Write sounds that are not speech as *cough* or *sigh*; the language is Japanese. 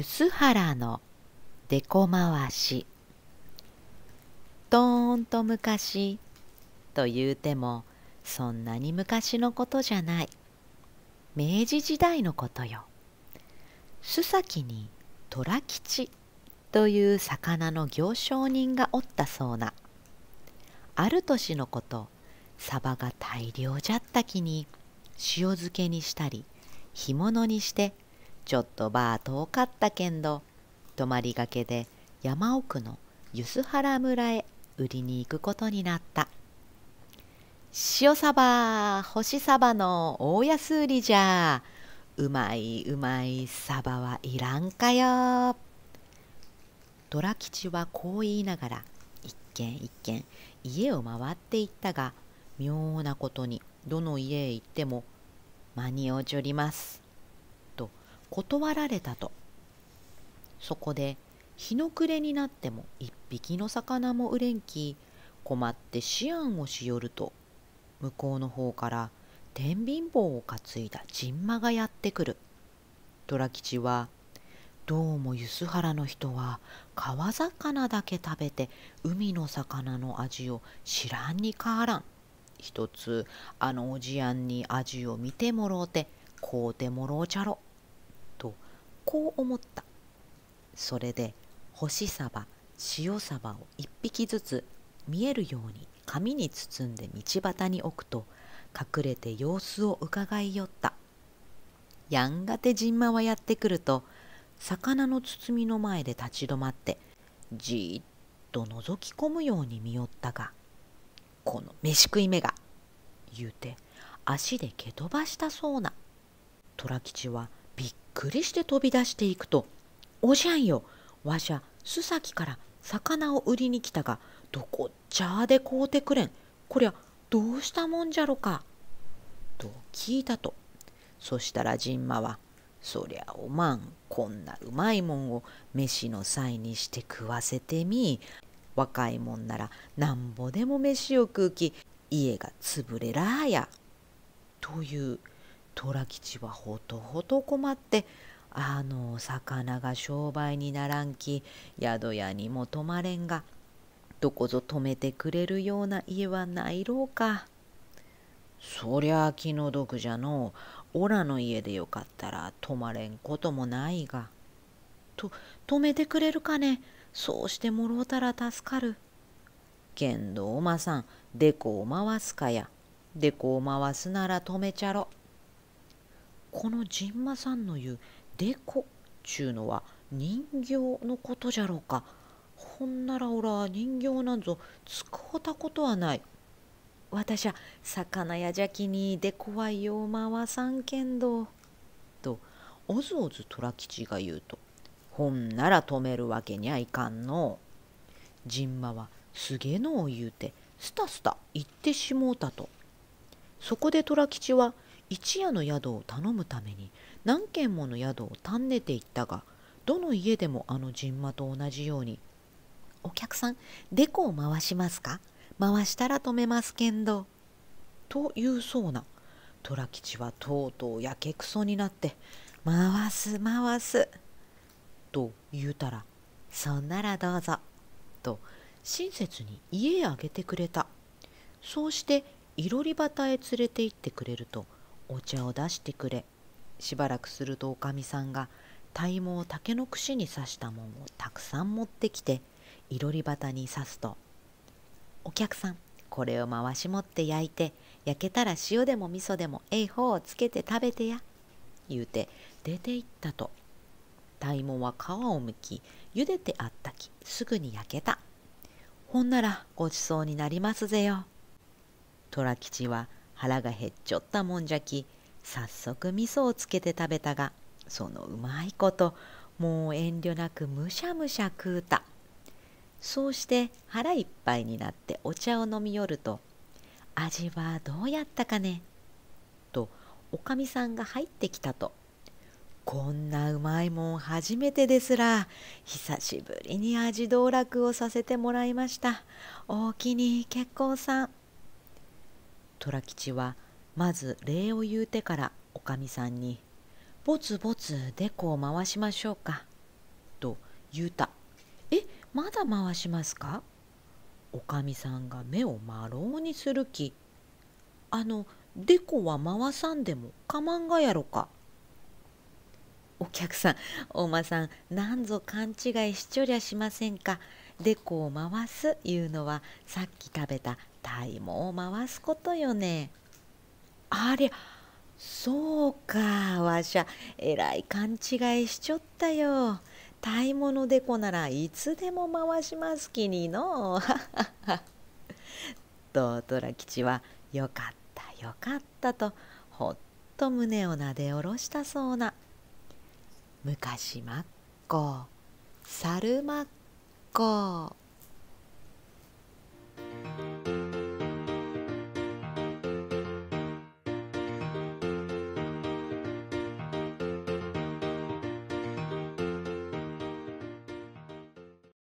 梼原のでこわしとーんと昔と言うてもそんなに昔のことじゃない明治時代のことよ須崎に虎吉という魚の行商人がおったそうなある年のことサバが大量じゃった木に塩漬けにしたり干物にしてちょっとばあ遠かったけんど泊まりがけで山奥の梼原村へ売りに行くことになった塩サバ干しサバの大安売りじゃうまいうまいサバはいらんかよ虎吉はこう言いながら一軒一軒家を回っていったが妙なことにどの家へ行っても間に合ちょります断られたとそこで日の暮れになっても一匹の魚も売れんき困って思案をしよると向こうの方から天秤棒を担いだ陣馬がやってくる虎吉は「どうも梼原の人は川魚だけ食べて海の魚の味を知らんに変わらん」一つあのおじやんに味を見てもろうて買うてもろうちゃろ。とこう思ったそれで干しさば塩さばを1匹ずつ見えるように紙に包んで道端に置くと隠れて様子をうかがいよったやんがて陣馬はやってくると魚の包みの前で立ち止まってじーっと覗き込むように見よったがこの飯食い目が言うて足で蹴飛ばしたそうな虎吉は「びっくりして飛び出していくと「おじゃんよわしゃ須崎から魚を売りに来たがどこっちゃーで買うてくれんこりゃどうしたもんじゃろか」と聞いたとそしたらンマは「そりゃおまんこんなうまいもんを飯の際にして食わせてみ若いもんならなんぼでも飯を食うき家が潰れらあや」という虎吉はほとほと困ってあの魚が商売にならんき宿屋にも泊まれんがどこぞ泊めてくれるような家はないろうか。そりゃあ気の毒じゃのおらの家でよかったら泊まれんこともないが。と泊めてくれるかねそうしてもろうたら助かる。けんどおまさんでこを回すかやでこを回すなら止めちゃろ。この神馬さんの言う「でこ」ちゅうのは人形のことじゃろうかほんならおら人形なんぞ使うたことはない私は魚やじゃきにでこわいよう回さんけんど」とおずおず虎吉が言うと「ほんなら止めるわけにはいかんの」神馬はすげのを言うてスタスタ言ってしもうたとそこで虎吉は「一夜の宿を頼むために何軒もの宿を訪ねていったがどの家でもあの陣馬と同じように「お客さんデコを回しますか回したら止めますけんど」というそうな虎吉はとうとうやけくそになって「回す回す」と言うたら「そんならどうぞ」と親切に家へあげてくれたそうしていろり端へ連れて行ってくれると「お茶を出してくれ。しばらくするとおかみさんが体毛を竹の串に刺したもんをたくさん持ってきていろり端に刺すと「お客さんこれを回し持って焼いて焼けたら塩でも味噌でもえいほうをつけて食べてや」言うて出て行ったと体毛は皮をむき茹でてあったきすぐに焼けたほんならごちそうになりますぜよ虎吉は「腹が減っちょったもんじゃき早速味噌をつけて食べたがそのうまいこともう遠慮なくむしゃむしゃ食うたそうして腹いっぱいになってお茶を飲みよると「味はどうやったかね?」とおかみさんが入ってきたと「こんなうまいもん初めてですら久しぶりに味道楽をさせてもらいましたおおきに結構さん」虎吉はまず礼を言うてからおかみさんに「ぼつぼつでこを回しましょうか」と言うた「えまだ回しますか?」おかみさんが目をまろうにするき「あのでこは回さんでもかまんがやろか」お客さんおまさんなんぞ勘違いしちょりゃしませんか。でこを回すいうのはさっき食べた体毛を回すことよね。ありゃそうかわしゃえらい勘違いしちょったよ。体毛のでこならいつでも回しますきにの。と *laughs* トラ吉はよかったよかったとほっと胸をなで下ろしたそうな。昔まっこ猿まっか